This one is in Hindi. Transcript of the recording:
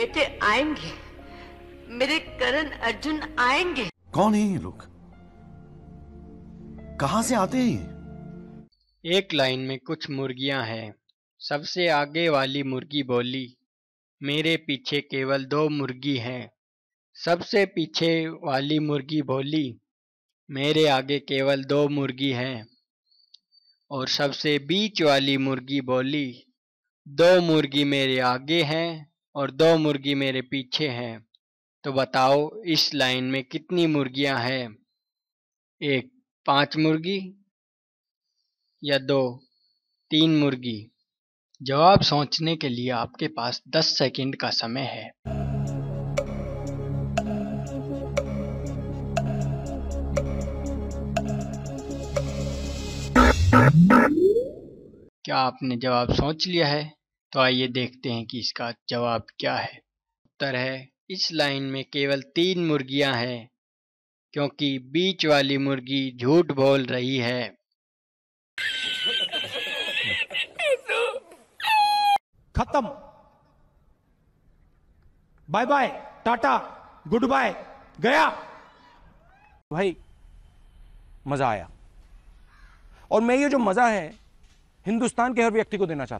बेटे आएंगे मेरे करण अर्जुन आएंगे कौन है ये लोग कहां से आते हैं एक लाइन में कुछ मुर्गियां हैं सबसे आगे वाली मुर्गी बोली मेरे पीछे केवल दो मुर्गी हैं सबसे पीछे वाली मुर्गी बोली मेरे आगे केवल दो मुर्गी हैं और सबसे बीच वाली मुर्गी बोली दो मुर्गी मेरे आगे हैं और दो मुर्गी मेरे पीछे हैं तो बताओ इस लाइन में कितनी मुर्गियां हैं एक पांच मुर्गी या दो तीन मुर्गी जवाब सोचने के लिए आपके पास दस सेकंड का समय है क्या आपने जवाब सोच लिया है तो आइए देखते हैं कि इसका जवाब क्या है उत्तर है इस लाइन में केवल तीन मुर्गियां हैं क्योंकि बीच वाली मुर्गी झूठ बोल रही है खत्म bye bye tata goodbye गया भाई मजा आया और मैं ये जो मजा है हिंदुस्तान के हर व्यक्ति को देना चाहता